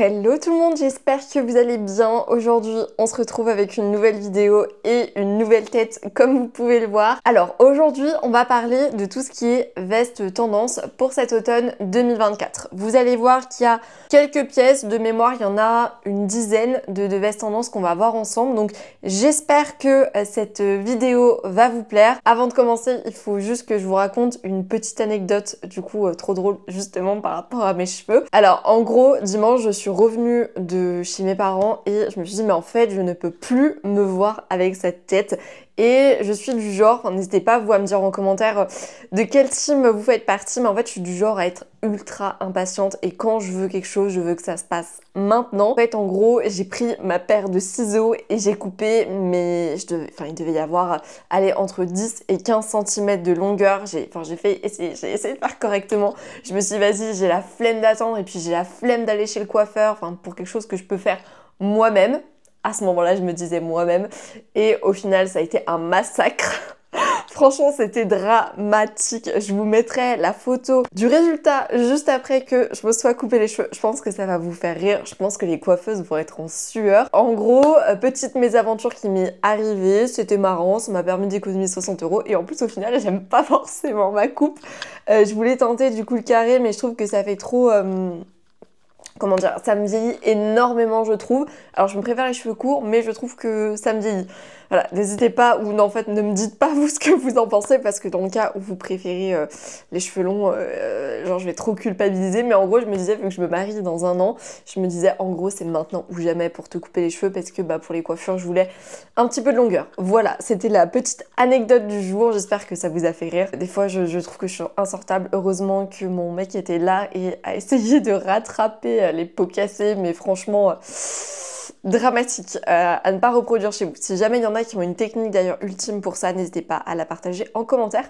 Hello tout le monde, j'espère que vous allez bien. Aujourd'hui, on se retrouve avec une nouvelle vidéo et une nouvelle tête comme vous pouvez le voir. Alors aujourd'hui, on va parler de tout ce qui est veste tendance pour cet automne 2024. Vous allez voir qu'il y a quelques pièces de mémoire, il y en a une dizaine de, de vestes tendance qu'on va voir ensemble. Donc j'espère que euh, cette vidéo va vous plaire. Avant de commencer, il faut juste que je vous raconte une petite anecdote du coup euh, trop drôle justement par rapport à mes cheveux. Alors en gros, dimanche, je suis suis revenue de chez mes parents et je me suis dit mais en fait je ne peux plus me voir avec cette tête et je suis du genre, n'hésitez pas vous à me dire en commentaire euh, de quel team vous faites partie, mais en fait je suis du genre à être ultra impatiente et quand je veux quelque chose, je veux que ça se passe maintenant. En fait en gros, j'ai pris ma paire de ciseaux et j'ai coupé mais je devais, enfin, il devait y avoir euh, allez, entre 10 et 15 cm de longueur. J'ai enfin, j'ai j'ai essayé de faire correctement. Je me suis dit vas-y, j'ai la flemme d'attendre et puis j'ai la flemme d'aller chez le coiffeur pour quelque chose que je peux faire moi-même à ce moment-là, je me disais moi-même. Et au final, ça a été un massacre. Franchement, c'était dramatique. Je vous mettrai la photo du résultat juste après que je me sois coupé les cheveux. Je pense que ça va vous faire rire. Je pense que les coiffeuses vont être en sueur. En gros, euh, petite mésaventure qui m'est arrivée. C'était marrant. Ça m'a permis d'économiser 60 euros. Et en plus, au final, j'aime pas forcément ma coupe. Euh, je voulais tenter du coup le carré, mais je trouve que ça fait trop. Euh, comment dire, ça me vieillit énormément, je trouve. Alors, je me préfère les cheveux courts, mais je trouve que ça me vieillit. Voilà, n'hésitez pas, ou non, en fait, ne me dites pas vous ce que vous en pensez, parce que dans le cas où vous préférez euh, les cheveux longs, euh, genre, je vais trop culpabiliser. Mais en gros, je me disais, vu que je me marie dans un an, je me disais, en gros, c'est maintenant ou jamais pour te couper les cheveux, parce que bah, pour les coiffures, je voulais un petit peu de longueur. Voilà, c'était la petite anecdote du jour. J'espère que ça vous a fait rire. Des fois, je, je trouve que je suis insortable. Heureusement que mon mec était là et a essayé de rattraper euh, les pots cassés, mais franchement, dramatique euh, à ne pas reproduire chez vous. Si jamais il y en a qui ont une technique d'ailleurs ultime pour ça, n'hésitez pas à la partager en commentaire.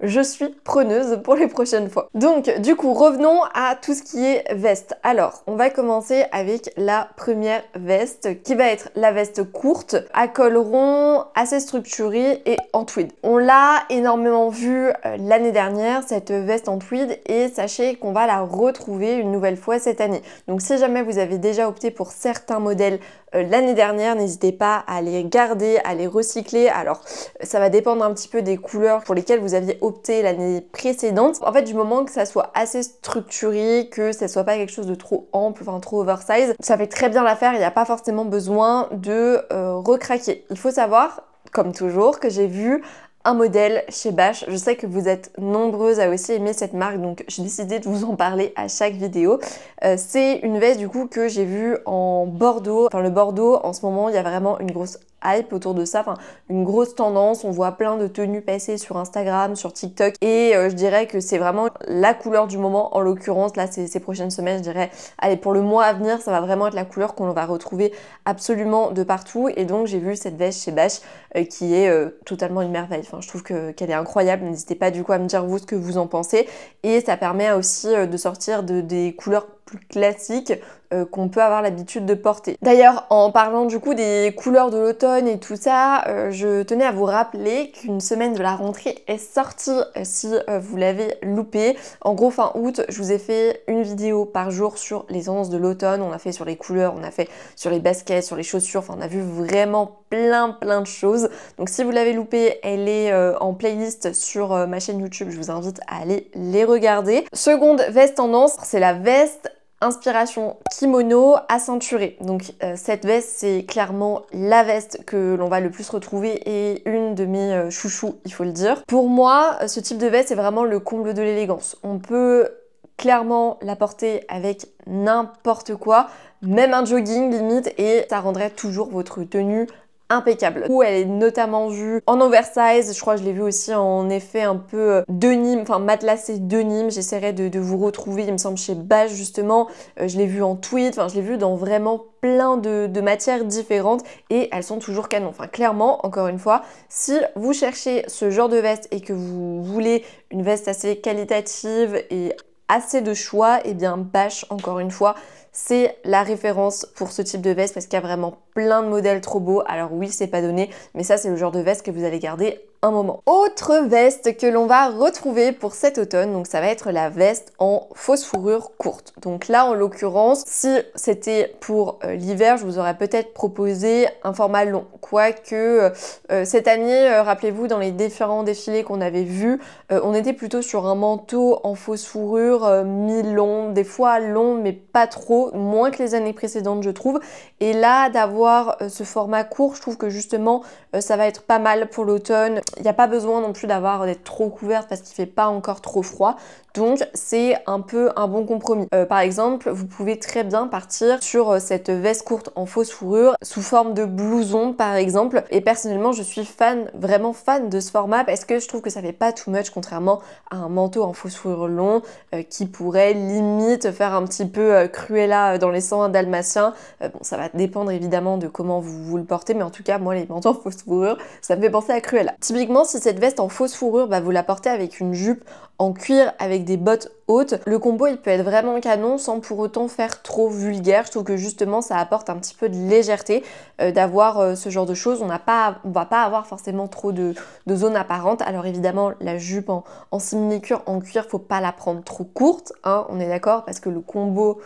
Je suis preneuse pour les prochaines fois. Donc du coup, revenons à tout ce qui est veste. Alors, on va commencer avec la première veste qui va être la veste courte, à col rond, assez structurée et en tweed. On l'a énormément vu euh, l'année dernière, cette veste en tweed, et sachez qu'on va la retrouver une nouvelle fois cette année. Donc si jamais vous avez déjà opté pour certains modèles euh, l'année dernière. N'hésitez pas à les garder, à les recycler. Alors, ça va dépendre un petit peu des couleurs pour lesquelles vous aviez opté l'année précédente. En fait, du moment que ça soit assez structuré, que ça soit pas quelque chose de trop ample, enfin trop oversize, ça fait très bien l'affaire. Il n'y a pas forcément besoin de euh, recraquer. Il faut savoir comme toujours, que j'ai vu un modèle chez Bash. Je sais que vous êtes nombreuses à aussi aimer cette marque, donc j'ai décidé de vous en parler à chaque vidéo. Euh, c'est une veste du coup que j'ai vue en Bordeaux. Enfin le Bordeaux, en ce moment, il y a vraiment une grosse hype autour de ça, une grosse tendance, on voit plein de tenues passer sur Instagram, sur TikTok et euh, je dirais que c'est vraiment la couleur du moment en l'occurrence là ces, ces, prochaines semaines, je dirais allez pour le mois à venir, ça va vraiment être la couleur qu'on va retrouver absolument de partout et donc j'ai vu cette veste chez Bash euh, qui est euh, totalement une merveille. Enfin, je trouve qu'elle est incroyable, n'hésitez pas du coup à me dire vous ce que vous en pensez et ça permet aussi de sortir de, des couleurs plus classique euh, qu'on peut avoir l'habitude de porter. D'ailleurs, en parlant du coup des couleurs de l'automne et tout ça, euh, je tenais à vous rappeler qu'une semaine de la rentrée est sortie euh, si vous l'avez loupé. En gros, fin août, je vous ai fait une vidéo par jour sur les tendances de l'automne. On a fait sur les couleurs, on a fait sur les baskets, sur les chaussures. Enfin, on a vu vraiment plein plein de choses. Donc si vous l'avez loupé, elle est en playlist sur ma chaîne YouTube. Je vous invite à aller les regarder. Seconde veste tendance, c'est la veste Inspiration kimono à ceinturer. Donc euh, cette veste, c'est clairement la veste que l'on va le plus retrouver et une de mes euh, chouchous, il faut le dire. Pour moi, ce type de veste, est vraiment le comble de l'élégance. On peut clairement la porter avec n'importe quoi, même un jogging limite, et ça rendrait toujours votre tenue impeccable. Où elle est notamment vue en oversize, je crois je l'ai vue aussi en effet un peu euh, denim, enfin matelassé denim, j'essaierai de, vous retrouver, il me semble chez Bash justement, euh, je l'ai vue en tweet, enfin je l'ai vue dans vraiment plein de, matières différentes et elles sont toujours canon. Enfin clairement, encore une fois, si vous cherchez ce genre de veste et que vous voulez une veste assez qualitative et assez de choix, et eh bien Bash encore une fois c'est la référence pour ce type de veste parce qu'il y a vraiment plein de modèles trop beaux. Alors oui, c'est pas donné, mais ça c'est le genre de veste que vous allez garder un moment. Autre veste que l'on va retrouver pour cet automne, donc ça va être la veste en fausse fourrure courte. Donc là, en l'occurrence, si c'était pour euh, l'hiver, je vous aurais peut-être proposé un format long. Quoique euh, euh, cette année, rappelez-vous, dans les différents défilés qu'on avait vus, on était plutôt sur un manteau en fausse fourrure mi-long, des fois long mais pas trop moins que les années précédentes je trouve. Et là, d'avoir euh, ce format court, je trouve que justement euh, ça va être pas mal pour l'automne. Il n'y a pas besoin non plus d'avoir euh, d'être trop couverte parce qu'il fait pas encore trop froid. Donc c'est un peu un bon compromis. par exemple, vous pouvez très bien partir sur cette veste courte en fausse fourrure sous forme de blouson par exemple. Et personnellement, je suis fan, vraiment fan de ce format parce que je trouve que ça fait pas too much contrairement à un manteau en fausse fourrure long qui pourrait limite faire un petit peu cruel euh, dans les sangs dalmatiens. Euh, bon, ça va dépendre évidemment de comment vous, vous le portez, mais en tout cas, moi, les manteaux en fausse fourrure, ça me fait penser à Cruella. Typiquement, si cette veste en fausse fourrure, bah, vous la portez avec une jupe en cuir avec des bottes hautes. Le combo il peut être vraiment canon sans pour autant faire trop vulgaire. Je trouve que justement ça apporte un petit peu de légèreté euh, d'avoir ce genre de choses. On n'a pas, on va pas avoir forcément trop de, de zones apparentes. Alors évidemment la jupe en, en simili-cuir en cuir, faut pas la prendre trop courte. Hein, on est d'accord parce que le combo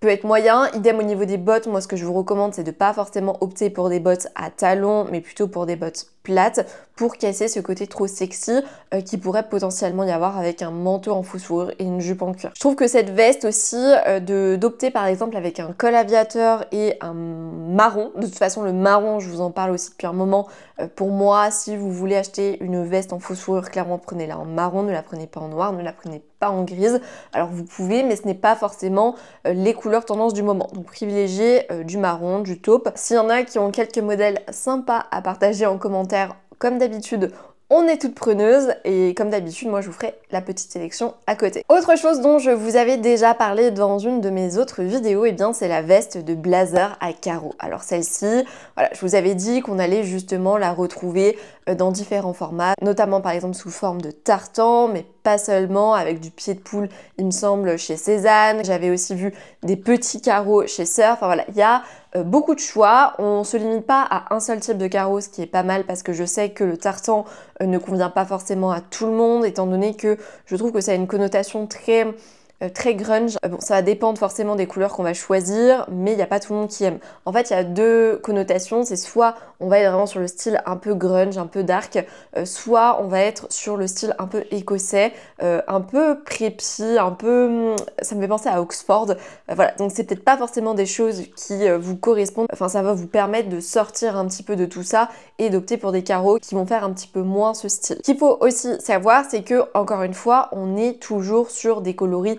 peut être moyen. Idem au niveau des bottes, moi ce que je vous recommande c'est de pas forcément opter pour des bottes à talons, mais plutôt pour des bottes plate pour casser ce côté trop sexy euh, qui pourrait potentiellement y avoir avec un manteau en faux fourrure et une jupe en cuir. Je trouve que cette veste aussi euh, d'opter par exemple avec un col aviateur et un marron. De toute façon le marron je vous en parle aussi depuis un moment. Euh, pour moi si vous voulez acheter une veste en fausse fourrure clairement prenez-la en marron, ne la prenez pas en noir, ne la prenez pas en grise. Alors vous pouvez mais ce n'est pas forcément les couleurs tendance du moment. Donc privilégiez du marron, du taupe. S'il y en a qui ont quelques modèles sympas à partager en commentaire comme d'habitude, on est toutes preneuses et comme d'habitude, moi je vous ferai la petite sélection à côté. Autre chose dont je vous avais déjà parlé dans une de mes autres vidéos, et eh bien c'est la veste de blazer à carreaux. Alors celle-ci, voilà, je vous avais dit qu'on allait justement la retrouver euh, dans différents formats, notamment par exemple sous forme de tartan, mais pas seulement avec du pied de poule, il me semble, chez Cézanne. J'avais aussi vu des petits carreaux chez Surf. Enfin voilà, il y a euh, beaucoup de choix. On se limite pas à un seul type de carreau, ce qui est pas mal parce que je sais que le tartan euh, ne convient pas forcément à tout le monde, étant donné que je trouve que ça a une connotation très euh, très grunge. Euh, bon, ça va dépendre forcément des couleurs qu'on va choisir, mais il n'y a pas tout le monde qui aime. En fait, il y a deux connotations. C'est soit on va être vraiment sur le style un peu grunge, un peu dark, euh, soit on va être sur le style un peu écossais, un peu preppy, un peu... Hmm, ça me fait penser à Oxford. voilà, donc c'est peut-être pas forcément des choses qui vous correspondent. Enfin, ça va vous permettre de sortir un petit peu de tout ça et d'opter pour des carreaux qui vont faire un petit peu moins ce style. Ce qu'il faut aussi savoir, c'est que, encore une fois, on est toujours sur des coloris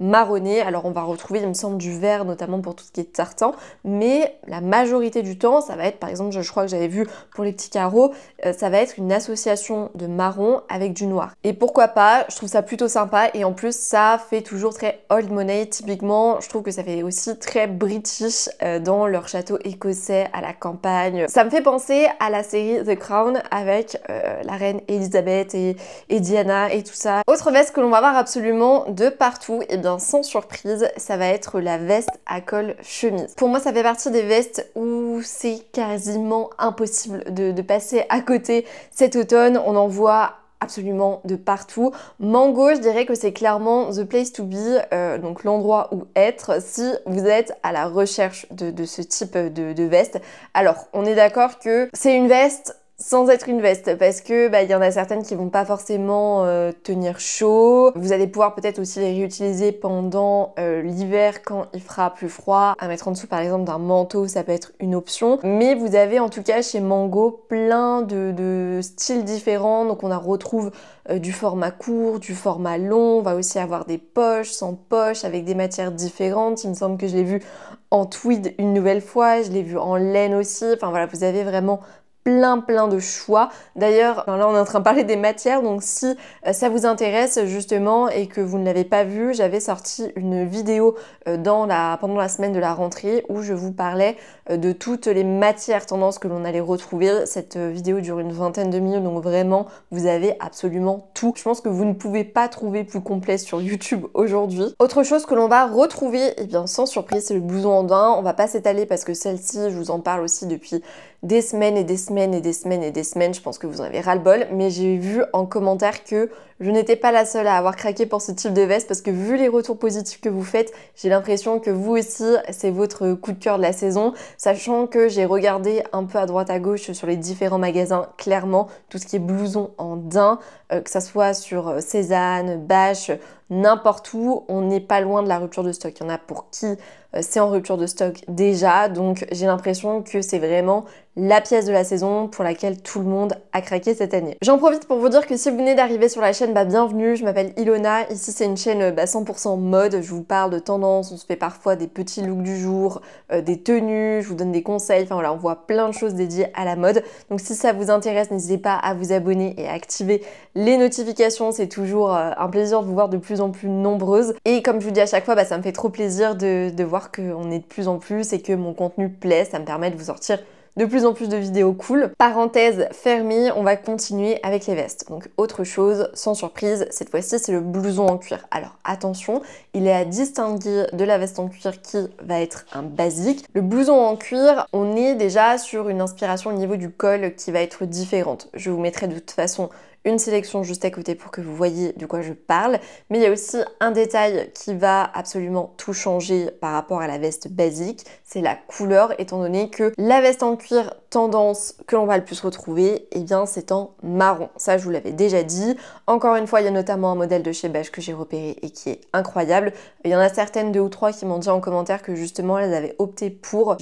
marronné. Alors on va retrouver, il me semble, du vert notamment pour tout ce qui est tartan, mais la majorité du temps, ça va être, par exemple, je, crois que j'avais vu pour les petits carreaux, euh, ça va être une association de marron avec du noir. Et pourquoi pas, je trouve ça plutôt sympa et en plus ça fait toujours très old money typiquement, je trouve que ça fait aussi très british euh, dans leur château écossais à la campagne. Ça me fait penser à la série The Crown avec euh, la reine Elisabeth et, et, Diana et tout ça. Autre veste que l'on va voir absolument de partout, et eh bien sans surprise, ça va être la veste à col chemise. Pour moi, ça fait partie des vestes où c'est quasiment impossible de, passer à côté cet automne. On en voit absolument de partout. Mango, je dirais que c'est clairement the place to be, euh, donc l'endroit où être si vous êtes à la recherche de, ce type de, veste. Alors, on est d'accord que c'est une veste sans être une veste parce que bah, il y en a certaines qui vont pas forcément euh, tenir chaud. Vous allez pouvoir peut-être aussi les réutiliser pendant euh, l'hiver quand il fera plus froid. À mettre en dessous par exemple d'un manteau, ça peut être une option. Mais vous avez en tout cas chez Mango plein de, styles différents. Donc on en retrouve euh, du format court, du format long. On va aussi avoir des poches, sans poche, avec des matières différentes. Il me semble que je l'ai vu en tweed une nouvelle fois, je l'ai vu en laine aussi. Enfin voilà, vous avez vraiment plein plein de choix. D'ailleurs, là on est en train de parler des matières, donc si euh, ça vous intéresse justement et que vous ne l'avez pas vu, j'avais sorti une vidéo euh, pendant la semaine de la rentrée où je vous parlais euh, de toutes les matières tendances que l'on allait retrouver. Cette vidéo dure une vingtaine de minutes, donc vraiment vous avez absolument tout. Je pense que vous ne pouvez pas trouver plus complet sur YouTube aujourd'hui. Autre chose que l'on va retrouver, et eh bien sans surprise, c'est le blouson en daim. On va pas s'étaler parce que celle-ci, je vous en parle aussi depuis des semaines et des semaines et des semaines et des semaines, je pense que vous en avez ras-le-bol, mais j'ai vu en commentaire que je n'étais pas la seule à avoir craqué pour ce type de veste parce que vu les retours positifs que vous faites, j'ai l'impression que vous aussi, c'est votre coup de cœur de la saison, sachant que j'ai regardé un peu à droite à gauche sur les différents magasins, clairement, tout ce qui est blouson en daim, euh, que ça soit sur euh, Cézanne, Bâche, n'importe où, on n'est pas loin de la rupture de stock. Il y en a pour qui euh, c'est en rupture de stock déjà, donc j'ai l'impression que c'est vraiment la pièce de la saison pour laquelle tout le monde a craqué cette année. J'en profite pour vous dire que si vous venez d'arriver sur la chaîne, bah, bienvenue, je m'appelle Ilona, ici c'est une chaîne 100% bah, mode, je vous parle de tendances. on se fait parfois des petits looks du jour, euh, des tenues, je vous donne des conseils, enfin voilà, on voit plein de choses dédiées à la mode. Donc si ça vous intéresse, n'hésitez pas à vous abonner et à activer les notifications, c'est toujours euh, un plaisir de vous voir de plus en plus nombreuses. Et comme je vous dis à chaque fois, bah, ça me fait trop plaisir de, de voir qu'on est de plus en plus et que mon contenu plaît, ça me permet de vous sortir de plus en plus de vidéos cool. Parenthèse fermée, on va continuer avec les vestes. Donc autre chose, sans surprise, cette fois-ci c'est le blouson en cuir. Alors attention, il est à distinguer de la veste en cuir qui va être un basique. Le blouson en cuir, on est déjà sur une inspiration au niveau du col qui va être différente. Je vous mettrai de toute façon une sélection juste à côté pour que vous voyez de quoi je parle. Mais il y a aussi un détail qui va absolument tout changer par rapport à la veste basique, c'est la couleur, étant donné que la veste en cuir tendance que l'on va le plus retrouver, eh bien c'est en marron. Ça, je vous l'avais déjà dit. Encore une fois, il y a notamment un modèle de chez Beige que j'ai repéré et qui est incroyable. Il y en a certaines, deux ou trois, qui m'ont dit en commentaire que justement, elles avaient opté pour.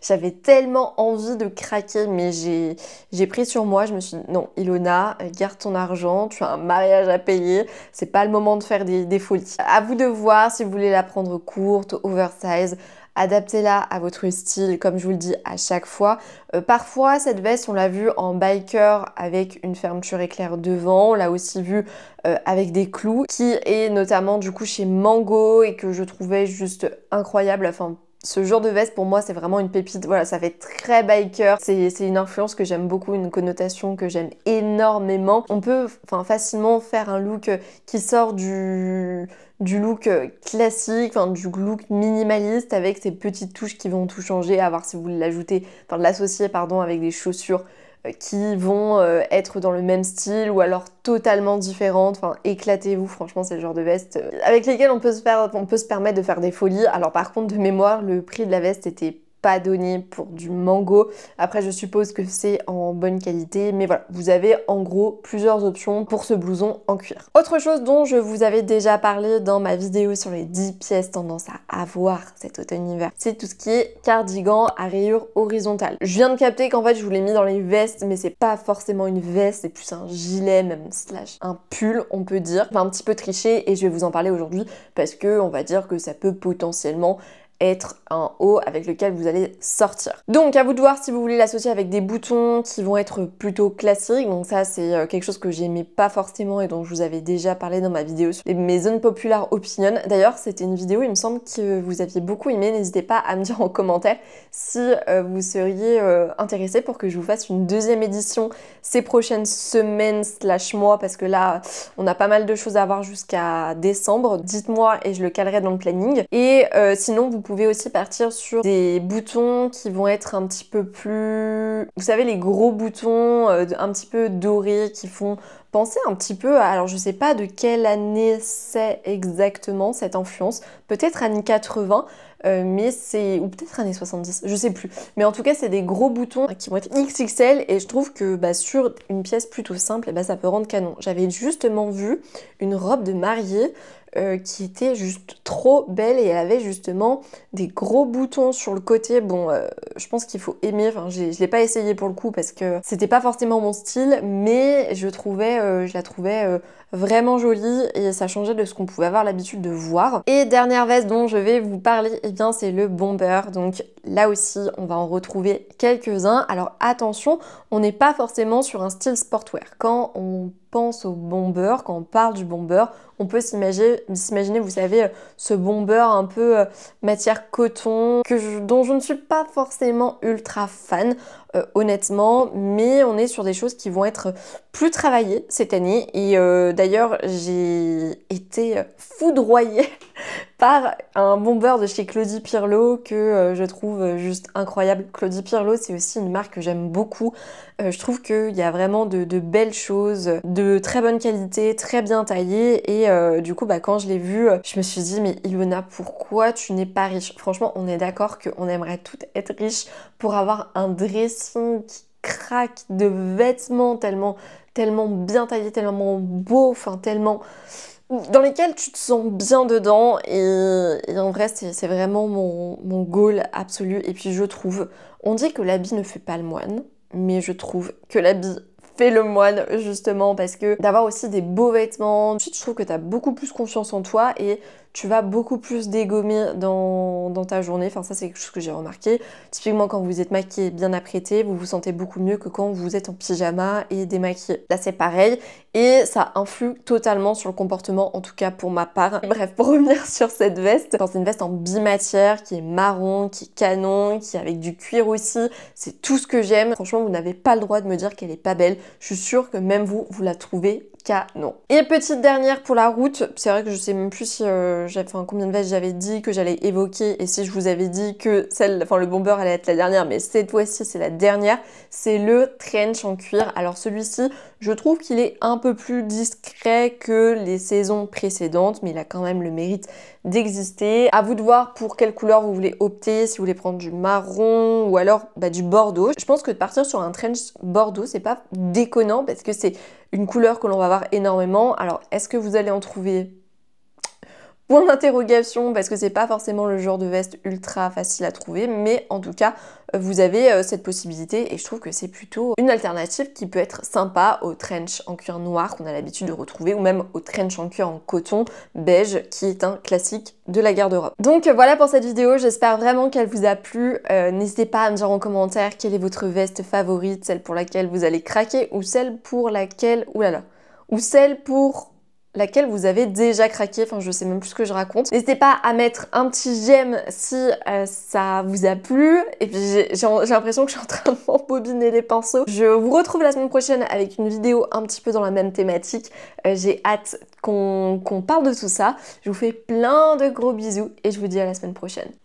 J'avais tellement envie de craquer, mais j'ai pris sur moi. Je me suis dit, non, Ilona, ton argent, tu as un mariage à payer, c'est pas le moment de faire des, folies. À vous de voir si vous voulez la prendre courte, oversize, adaptez-la à votre style, comme je vous le dis à chaque fois. Euh, parfois, cette veste, on l'a vue en biker avec une fermeture éclair devant, on l'a aussi vue euh, avec des clous, qui est notamment du coup chez Mango et que je trouvais juste incroyable. Enfin, ce genre de veste pour moi c'est vraiment une pépite, voilà ça fait très biker, c'est une influence que j'aime beaucoup, une connotation que j'aime énormément. On peut enfin facilement faire un look qui sort du, du look classique, enfin du look minimaliste avec ces petites touches qui vont tout changer, à voir si vous l'ajoutez, enfin l'associer pardon avec des chaussures euh, qui vont euh, être dans le même style ou alors totalement différentes. Enfin, éclatez-vous, franchement, c'est le genre de veste euh, avec lesquelles on peut, se faire, on peut se permettre de faire des folies. Alors par contre, de mémoire, le prix de la veste était pas donné pour du mango. Après, je suppose que c'est en bonne qualité, mais voilà, vous avez en gros plusieurs options pour ce blouson en cuir. Autre chose dont je vous avais déjà parlé dans ma vidéo sur les 10 pièces tendance à avoir cet automne-hiver, c'est tout ce qui est cardigan à rayures horizontales. Je viens de capter qu'en fait, je vous l'ai mis dans les vestes, mais c'est pas forcément une veste, c'est plus un gilet même, slash un pull, on peut dire. Enfin, un petit peu triché, et je vais vous en parler aujourd'hui parce que on va dire que ça peut potentiellement être un haut avec lequel vous allez sortir. Donc à vous de voir si vous voulez l'associer avec des boutons qui vont être plutôt classiques. Donc ça c'est euh, quelque chose que j'aimais pas forcément et dont je vous avais déjà parlé dans ma vidéo sur mes zones populaires opinion. D'ailleurs c'était une vidéo il me semble que vous aviez beaucoup aimé. N'hésitez pas à me dire en commentaire si euh, vous seriez euh, intéressé pour que je vous fasse une deuxième édition ces prochaines semaines slash mois parce que là on a pas mal de choses à voir jusqu'à décembre. Dites-moi et je le calerai dans le planning. Et sinon vous pouvez pouvez aussi partir sur des boutons qui vont être un petit peu plus... Vous savez, les gros boutons euh, un petit peu dorés qui font penser un petit peu Alors je sais pas de quelle année c'est exactement cette influence, peut-être années 80, euh, mais c'est... ou peut-être années 70, je sais plus. Mais en tout cas, c'est des gros boutons qui vont être XXL et je trouve que bah, sur une pièce plutôt simple, et eh ben, ça peut rendre canon. J'avais justement vu une robe de mariée euh, qui était juste trop belle et elle avait justement des gros boutons sur le côté. Bon, euh, je pense qu'il faut aimer. Enfin, je l'ai pas essayé pour le coup parce que c'était pas forcément mon style, mais je trouvais, euh, je la trouvais vraiment jolie et ça changeait de ce qu'on pouvait avoir l'habitude de voir. Et dernière veste dont je vais vous parler, eh bien c'est le bomber. Donc là aussi, on va en retrouver quelques-uns. Alors attention, on n'est pas forcément sur un style sportwear. Quand on pense au bomber, quand on parle du bomber, on peut s'imaginer, vous savez, ce bomber un peu euh, matière coton, que dont je ne suis pas forcément ultra fan. Euh, honnêtement, mais on est sur des choses qui vont être plus travaillées cette année. Et euh, d'ailleurs, j'ai été foudroyée par un bomber de chez Claudie Pirlo que euh, je trouve juste incroyable. Claudie Pirlo, c'est aussi une marque que j'aime beaucoup. Euh, je trouve qu'il y a vraiment de, belles choses, de très bonne qualité, très bien taillées. Et euh, du coup, bah, quand je l'ai vu, je me suis dit, mais Ilona, pourquoi tu n'es pas riche Franchement, on est d'accord qu'on aimerait toutes être riches pour avoir un dressing qui craque de vêtements tellement tellement bien taillés, tellement beaux, enfin tellement dans lesquelles tu te sens bien dedans et, en vrai c'est vraiment mon, goal absolu et puis je trouve, on dit que l'habit ne fait pas le moine, mais je trouve que l'habit fait le moine justement parce que d'avoir aussi des beaux vêtements, ensuite je trouve que tu as beaucoup plus confiance en toi et tu vas beaucoup plus dégommer dans, ta journée. Enfin, ça, c'est quelque chose que j'ai remarqué. Typiquement, quand vous êtes maquillé, bien apprêté, vous vous sentez beaucoup mieux que quand vous êtes en pyjama et démaquillé. Là, c'est pareil. Et ça influe totalement sur le comportement, en tout cas pour ma part. Bref, pour revenir sur cette veste, c'est une veste en bimatière, qui est marron, qui est canon, qui est avec du cuir aussi, c'est tout ce que j'aime. Franchement, vous n'avez pas le droit de me dire qu'elle est pas belle. Je suis sûre que même vous, vous la trouvez et petite dernière pour la route, c'est vrai que je sais même plus si euh, enfin, combien de vaches j'avais dit que j'allais évoquer et si je vous avais dit que celle, enfin le bomber allait être la dernière, mais cette fois-ci c'est la dernière, c'est le trench en cuir. Alors celui-ci, je trouve qu'il est un peu plus discret que les saisons précédentes, mais il a quand même le mérite d'exister. À vous de voir pour quelle couleur vous voulez opter, si vous voulez prendre du marron ou alors bah, du bordeaux. Je pense que de partir sur un trench bordeaux, c'est pas déconnant parce que c'est une couleur que l'on va voir énormément. Alors, est-ce que vous allez en trouver Point d'interrogation parce que c'est pas forcément le genre de veste ultra facile à trouver, mais en tout cas euh, vous avez euh, cette possibilité et je trouve que c'est plutôt une alternative qui peut être sympa au trench en cuir noir qu'on a l'habitude de retrouver ou même au trench en cuir en coton beige qui est un classique de la garde-robe. Donc euh, voilà pour cette vidéo, j'espère vraiment qu'elle vous a plu. N'hésitez pas à me dire en commentaire quelle est votre veste favorite, celle pour laquelle vous allez craquer ou celle pour laquelle... Oulala Ou celle pour laquelle vous avez déjà craqué, enfin je sais même plus ce que je raconte. N'hésitez pas à mettre un petit j'aime si euh, ça vous a plu. Et puis j'ai l'impression que je suis en train de m'embobiner les pinceaux. Je vous retrouve la semaine prochaine avec une vidéo un petit peu dans la même thématique. Euh, j'ai hâte qu'on parle de tout ça. Je vous fais plein de gros bisous et je vous dis à la semaine prochaine.